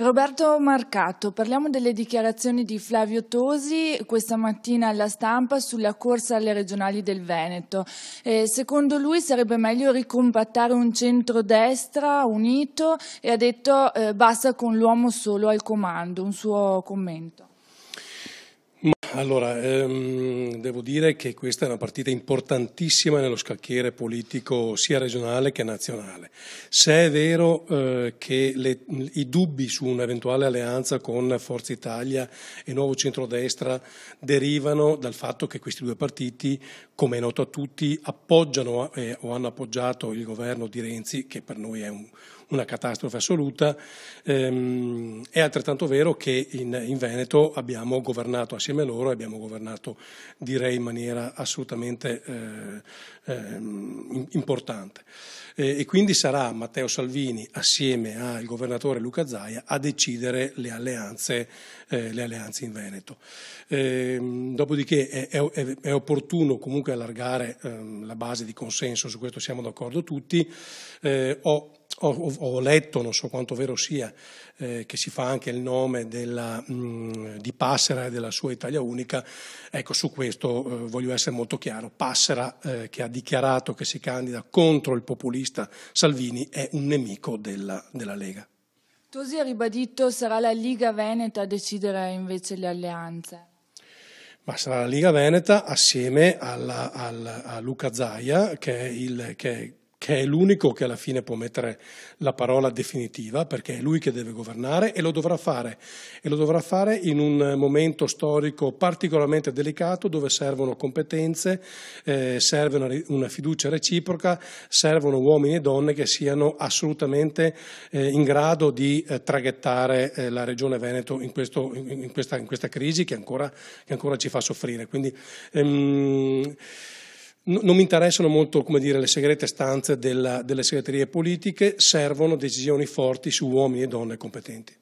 Roberto Marcato, parliamo delle dichiarazioni di Flavio Tosi questa mattina alla stampa sulla corsa alle regionali del Veneto. Eh, secondo lui sarebbe meglio ricompattare un centrodestra unito e ha detto eh, basta con l'uomo solo al comando. Un suo commento. Allora, ehm, devo dire che questa è una partita importantissima nello scacchiere politico sia regionale che nazionale. Se è vero eh, che le, i dubbi su un'eventuale alleanza con Forza Italia e Nuovo Centrodestra derivano dal fatto che questi due partiti, come è noto a tutti, appoggiano eh, o hanno appoggiato il governo di Renzi, che per noi è un, una catastrofe assoluta, ehm, è altrettanto vero che in Veneto abbiamo governato assieme a loro loro e abbiamo governato direi in maniera assolutamente eh, eh, importante. E, e quindi sarà Matteo Salvini assieme al governatore Luca Zaia a decidere le alleanze, eh, le alleanze in Veneto. Ehm, dopodiché è, è, è, opportuno comunque allargare ehm, la base di consenso, su questo siamo d'accordo tutti. Eh, ho ho, ho, letto, non so quanto vero sia, eh, che si fa anche il nome della, mh, mm, di Passera e della sua Italia unica. Ecco, su questo eh, voglio essere molto chiaro. Passera, eh, che ha dichiarato che si candida contro il populista Salvini, è un nemico della, della Lega. Tosi ha ribadito sarà la Liga Veneta a decidere invece le alleanze ma sarà la Liga Veneta assieme alla, alla, a Luca Zaia, che è, il, che è che è l'unico che alla fine può mettere la parola definitiva, perché è lui che deve governare e lo dovrà fare. E lo dovrà fare in un momento storico particolarmente delicato dove servono competenze, eh, serve una, una, fiducia reciproca, servono uomini e donne che siano assolutamente eh, in grado di eh, traghettare eh, la Regione Veneto in, questo, in, in, questa, in questa, crisi che ancora, che ancora, ci fa soffrire. Quindi, ehm, non mi interessano molto dire, le segrete stanze della, delle segreterie politiche, servono decisioni forti su uomini e donne competenti.